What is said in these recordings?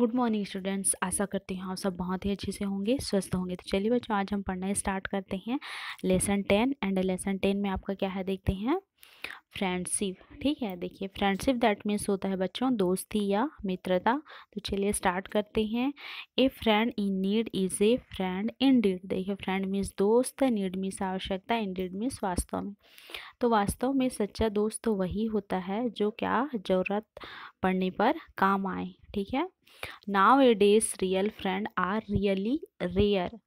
Good morning students आशा करती हूँ आप सब बहुत ही अच्छे से होंगे स्वस्थ होंगे तो चलिए बच्चों आज हम पढ़ना स्टार्ट करते हैं lesson ten and lesson ten में आपका क्या है देखते हैं फ्रेंडशिप ठीक है देखिए फ्रेंडशिप दैट मीन्स होता है बच्चों दोस्ती या मित्रता तो चलिए स्टार्ट करते हैं a friend in need is a friend indeed देखिए फ्रेंड मीन्स दोस्त नीड मीन्स आवश्यकता इन डीड मीन्स वास्तव में तो वास्तव में सच्चा दोस्त तो वही होता है जो क्या ज़रूरत पड़ने पर काम आए ठीक है now friend are really rare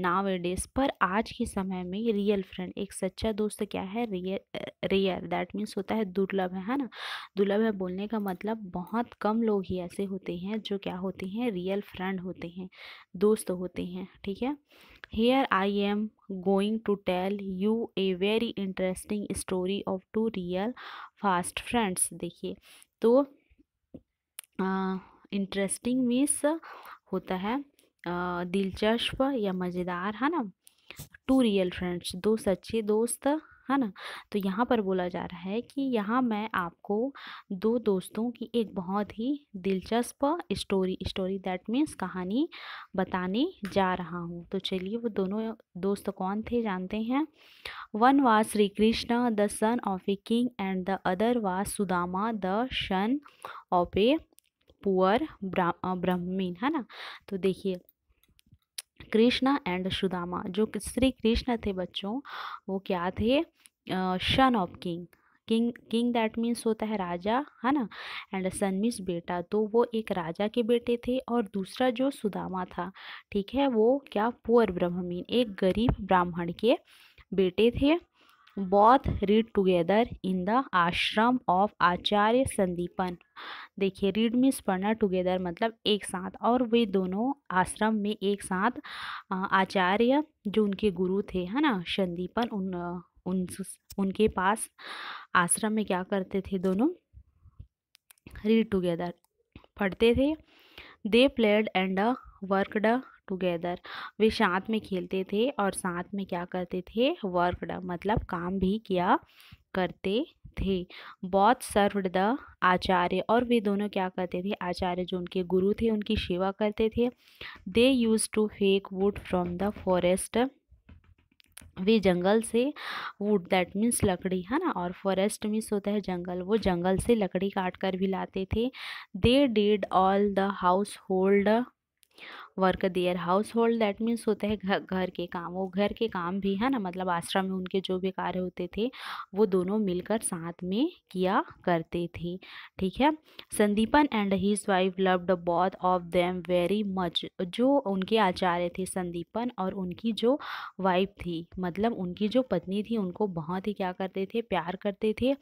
nowadays पर आज के समय में रियल फ्रेंड एक सच्चा दोस्त क्या है रेयर रेयर दैट मीन्स होता है दुर्लभ है ना दुर्लभ है बोलने का मतलब बहुत कम लोग ही ऐसे होते हैं जो क्या होते हैं रियल फ्रेंड होते हैं दोस्त होते हैं ठीक है here I am going to tell you a very interesting story of two real fast friends देखिए तो आ, इंटरेस्टिंग मीन्स होता है दिलचस्प या मज़ेदार है ना टू रियल फ्रेंड्स दो सच्चे दोस्त है ना तो यहाँ पर बोला जा रहा है कि यहाँ मैं आपको दो दोस्तों की एक बहुत ही दिलचस्प स्टोरी स्टोरी दैट मीन्स कहानी बताने जा रहा हूँ तो चलिए वो दोनों दोस्त कौन थे जानते हैं one was Shri Krishna the son of a king and the other was Sudama the son of a poor brahmin है ना तो देखिए कृष्णा एंड सुदामा जो श्री कृष्ण थे बच्चों वो क्या थे son of king king king that means होता है राजा है ना एंड सन मीन्स बेटा तो वो एक राजा के बेटे थे और दूसरा जो सुदामा था ठीक है वो क्या पुअर ब्राह्मीन एक गरीब ब्राह्मण के बेटे थे both read together in the ashram of Acharya Sandipan देखिए रीड मीन्स पढ़ना टुगेदर मतलब एक साथ और वे दोनों आश्रम में एक साथ आचार्य जो उनके गुरु थे है ना संदीपन उन उन उनके पास आश्रम में क्या करते थे दोनों रीड टुगेदर पढ़ते थे they played and worked together वे साथ में खेलते थे और साथ में क्या करते थे वर्क मतलब काम भी किया करते थे बौद्ध सर्वड द आचार्य और वे दोनों क्या करते थे आचार्य जो उनके गुरु थे उनकी सेवा करते थे they use to fetch wood from the forest वे जंगल से वुड दैट मीन्स लकड़ी है ना और फॉरेस्ट मीन्स होता है जंगल वो जंगल से लकड़ी काट कर भी लाते थे they did all the household work there household that means होता है घर घर के काम वो घर के काम भी है ना मतलब आश्रम में उनके जो भी कार्य होते थे वो दोनों मिलकर साथ में किया करते थे ठीक है Sandipan and his wife loved both of them very much जो उनके आचार्य थे संदीपन और उनकी जो वाइफ थी मतलब उनकी जो पत्नी थी उनको बहुत ही क्या करते थे प्यार करते थे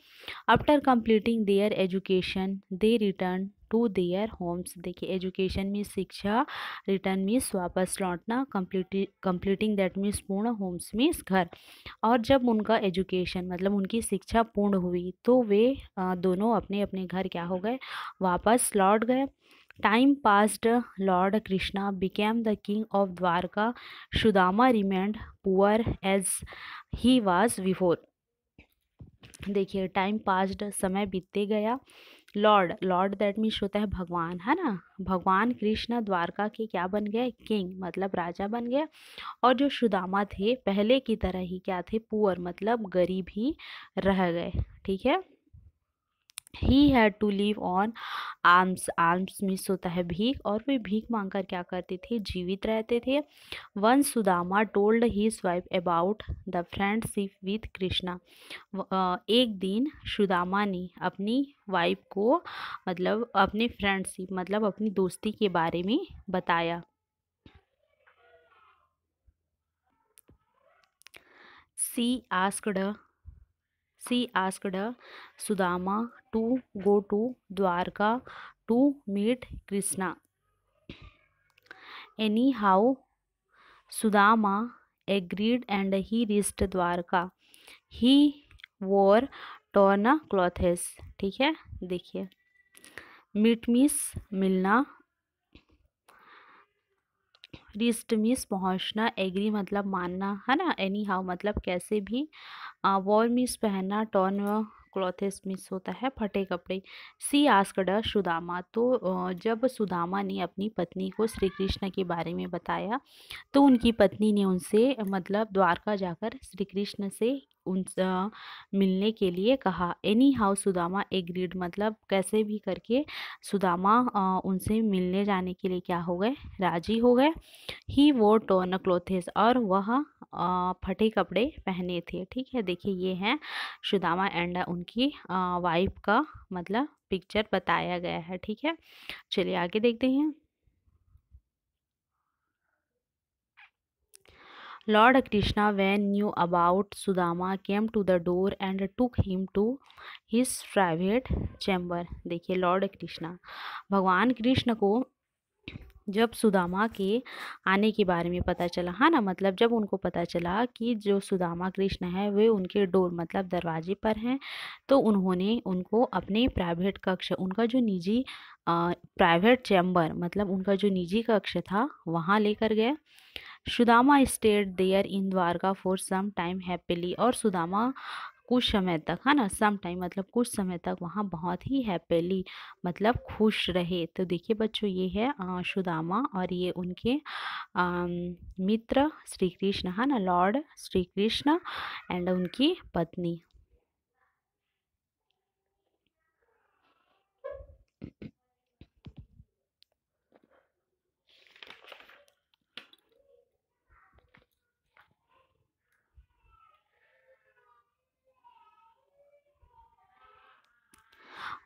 after completing their education they return to their homes देखिए एजुकेशन में शिक्षा रिटर्न मीन्स वापस लौटना कम्प्लीट कम्प्लीटिंग दैट मीन्स पूर्ण होम्स मीन्स घर और जब उनका एजुकेशन मतलब उनकी शिक्षा पूर्ण हुई तो वे दोनों अपने अपने घर क्या हो गए वापस लौट गए time passed lord Krishna became the king of Dwarka Sudama remained poor as he was before देखिए टाइम पास्ट समय बीतते गया लॉर्ड लॉर्ड दैट मीन्स होता है भगवान है ना भगवान कृष्ण द्वारका के क्या बन गए किंग मतलब राजा बन गया और जो सुदामा थे पहले की तरह ही क्या थे पुअर मतलब गरीब ही रह गए ठीक है he had to live on alms alms means होता है भीख और वे भीख मांगकर क्या करते थे जीवित रहते थे one Sudama told his wife about the friendship with Krishna एक दिन सुदामा ने अपनी वाइफ को मतलब अपने फ्रेंडशिप मतलब अपनी दोस्ती के बारे में बताया she asked she asked Sudama to go to Dwarka to meet Krishna anyhow Sudama agreed and he reached Dwarka he wore torn clothes ठीक है देखिए मीट मिस मिलना रिस्ट मिस पहुंचना एग्री मतलब मानना है ना एनी हाउ मतलब कैसे भी वॉर मिस पहनना टॉर्न क्लॉथ मिस होता है फटे कपड़े सी आस्कड सुदामा तो जब सुदामा ने अपनी पत्नी को श्री कृष्ण के बारे में बताया तो उनकी पत्नी ने उनसे मतलब द्वारका जाकर श्री कृष्ण से उनसे मिलने के लिए कहा एनी हाउ सुदामा एग्रीड मतलब कैसे भी करके सुदामा उनसे मिलने जाने के लिए क्या हो गए राजी हो गए ही वो टोन क्लोथेस और वह फटे कपड़े पहने थे ठीक है देखिए ये हैं सुदामा एंड उनकी वाइफ का मतलब पिक्चर बताया गया है ठीक है चलिए आगे देखते हैं Lord Krishna, when knew about Sudama, came to the door and took him to his private chamber. देखिए Lord Krishna, भगवान कृष्ण को जब सुदामा के आने के बारे में पता चला हाँ ना मतलब जब उनको पता चला कि जो सुदामा कृष्ण है वे उनके डोर मतलब दरवाजे पर हैं तो उन्होंने उनको अपने प्राइवेट कक्ष उनका जो निजी प्राइवेट चैम्बर मतलब उनका जो निजी कक्ष था वहाँ लेकर गए Sudama stayed there in Dwarka for some time happily और सुदामा कुछ समय तक है ना सम टाइम मतलब कुछ समय तक वहाँ बहुत ही हैप्पीली मतलब खुश रहे तो देखिए बच्चों ये है सुदामा और ये उनके आ, मित्र श्री कृष्ण है ना लॉर्ड श्री कृष्ण एंड उनकी पत्नी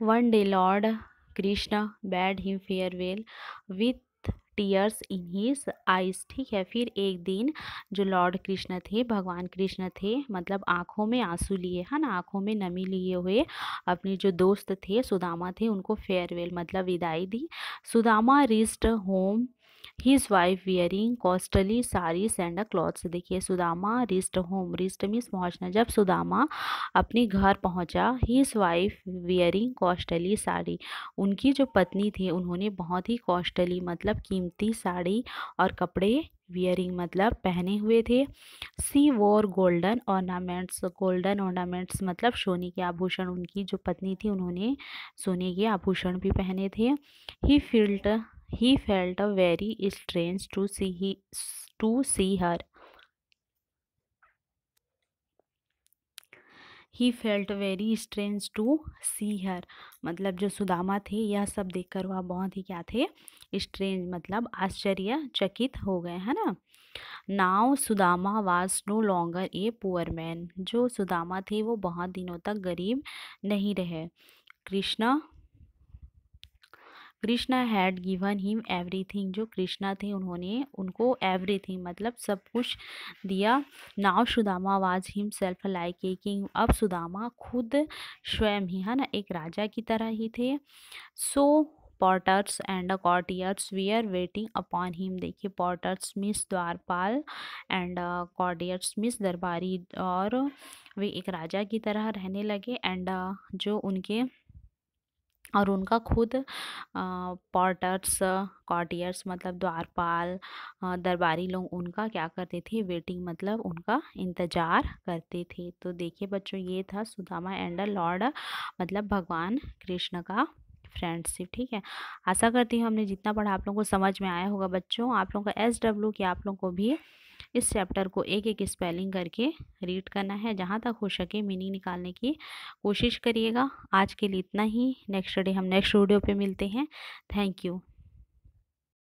one day lord Krishna bade him farewell with tears in his eyes ठीक है फिर एक दिन जो लॉर्ड कृष्ण थे भगवान कृष्ण थे मतलब आँखों में आंसू लिए है ना आँखों में नमी लिए हुए अपने जो दोस्त थे सुदामा थे उनको फेयरवेल मतलब विदाई दी Sudama reached home his wife wearing costly sari सैंडा क्लॉथ्स देखिए Sudama reached home reached means पहुँचना जब सुदामा अपने घर पहुँचा his wife wearing costly sari उनकी जो पत्नी थी उन्होंने बहुत ही कॉस्टली मतलब कीमती साड़ी और कपड़े वियरिंग मतलब पहने हुए थे सी वोर गोल्डन ऑर्नामेंट्स गोल्डन ऑर्नामेंट्स मतलब सोने के आभूषण उनकी जो पत्नी थी उन्होंने सोने के आभूषण भी पहने थे he felt he felt very strange to see he, to see her He felt very strange to see her. मतलब जो सुदामा थे यह सब देखकर वह बहुत ही क्या थे स्ट्रेंज मतलब आश्चर्यचकित हो गए है ना now Sudama was no longer a poor man जो सुदामा थे वो बहुत दिनों तक गरीब नहीं रहे Krishna Krishna had given him everything जो कृष्णा थे उन्होंने उनको एवरीथिंग मतलब सब कुछ दिया now Sudama was himself like a king अब सुदामा खुद स्वयं ही है ना एक राजा की तरह ही थे so porters and courtiers were waiting upon him देखिए पॉटर्स मिस द्वारपाल एंड कॉर्टियर्स मिस दरबारी और वे एक राजा की तरह रहने लगे एंड uh, जो उनके और उनका खुद पॉटर्स कॉटियर्स मतलब द्वारपाल दरबारी लोग उनका क्या करते थे वेटिंग मतलब उनका इंतज़ार करते थे तो देखिए बच्चों ये था सुदामा एंड लॉर्ड मतलब भगवान कृष्ण का फ्रेंडशिप ठीक है आशा करती हूँ हमने जितना पढ़ा आप लोगों को समझ में आया होगा बच्चों आप लोगों का एस डब्ल्यू कि आप लोगों को भी इस चैप्टर को एक एक स्पेलिंग करके रीड करना है जहाँ तक हो सके मीनिंग निकालने की कोशिश करिएगा आज के लिए इतना ही नेक्स्ट डे हम नेक्स्ट वीडियो पे मिलते हैं थैंक यू